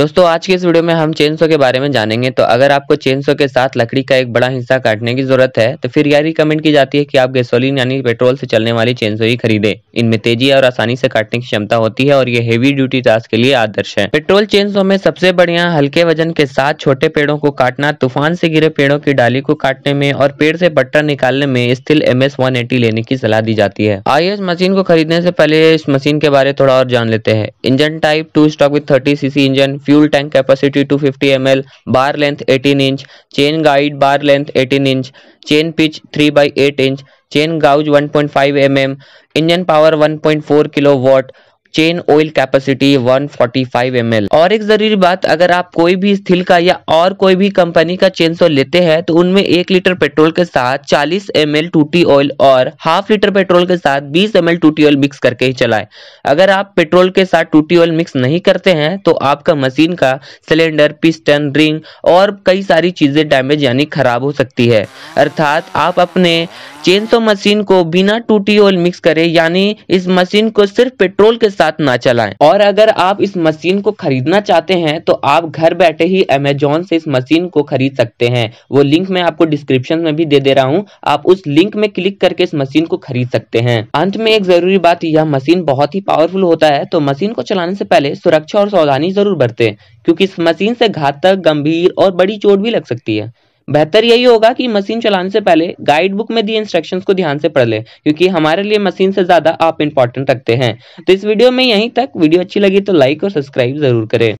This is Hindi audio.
दोस्तों आज के इस वीडियो में हम चेन सो के बारे में जानेंगे तो अगर आपको चेन सो के साथ लकड़ी का एक बड़ा हिस्सा काटने की जरूरत है तो फिर यह रिकमेंड की जाती है कि आप गैसोलीन यानी पेट्रोल से चलने वाली चेन सो ही खरीदें इनमें तेजी और आसानी से काटने की क्षमता होती है और ये हेवी ड्यूटी टास्क के लिए आदर्श है पेट्रोल चेन सो में सबसे बढ़िया हल्के वजन के साथ छोटे पेड़ों को काटना तूफान से गिरे पेड़ों की डाली को काटने में और पेड़ से पट्टा निकालने में स्थिल एम एस लेने की सलाह दी जाती है आई मशीन को खरीदने से पहले इस मशीन के बारे थोड़ा और जान लेते हैं engine type two stroke with thirty cc engine fuel tank capacity 250 ml bar length 18 inch chain guide bar length 18 inch chain pitch 3 by 8 inch chain gauge 1.5 mm engine power 1.4 kilowatt chain oil capacity 145 forty और एक जरूरी बात अगर आप कोई भी स्थिल का या और कोई भी कंपनी का चेन सो लेते हैं तो उनमें एक लीटर पेट्रोल के साथ 40 एम एल टूटी ऑयल और हाफ लीटर पेट्रोल के साथ 20 M L two T oil mix करके ही चलाएं अगर आप पेट्रोल के साथ टूटी ऑयल मिक्स नहीं करते हैं तो आपका मशीन का सिलेंडर पिस्टन रिंग और कई सारी चीजें डैमेज यानी खराब हो सकती है अर्थात आप अपने चेन सो तो मशीन को बिना टूटी ऑयल मिक्स करें यानी इस मशीन को सिर्फ पेट्रोल के साथ ना चलाएं और अगर आप इस मशीन को खरीदना चाहते हैं तो आप घर बैठे ही अमेजोन से इस मशीन को खरीद सकते हैं वो लिंक मैं आपको डिस्क्रिप्शन में भी दे दे रहा हूँ आप उस लिंक में क्लिक करके इस मशीन को खरीद सकते हैं अंत में एक जरूरी बात यह मशीन बहुत ही पावरफुल होता है तो मशीन को चलाने से पहले सुरक्षा और सावधानी जरूर बरते क्योंकि इस मशीन से घातक गंभीर और बड़ी चोट भी लग सकती है बेहतर यही होगा कि मशीन चलाने से पहले गाइड बुक में दिए इंस्ट्रक्शंस को ध्यान से पढ़ लें क्योंकि हमारे लिए मशीन से ज़्यादा आप इंपॉर्टेंट रखते हैं तो इस वीडियो में यहीं तक वीडियो अच्छी लगी तो लाइक और सब्सक्राइब जरूर करें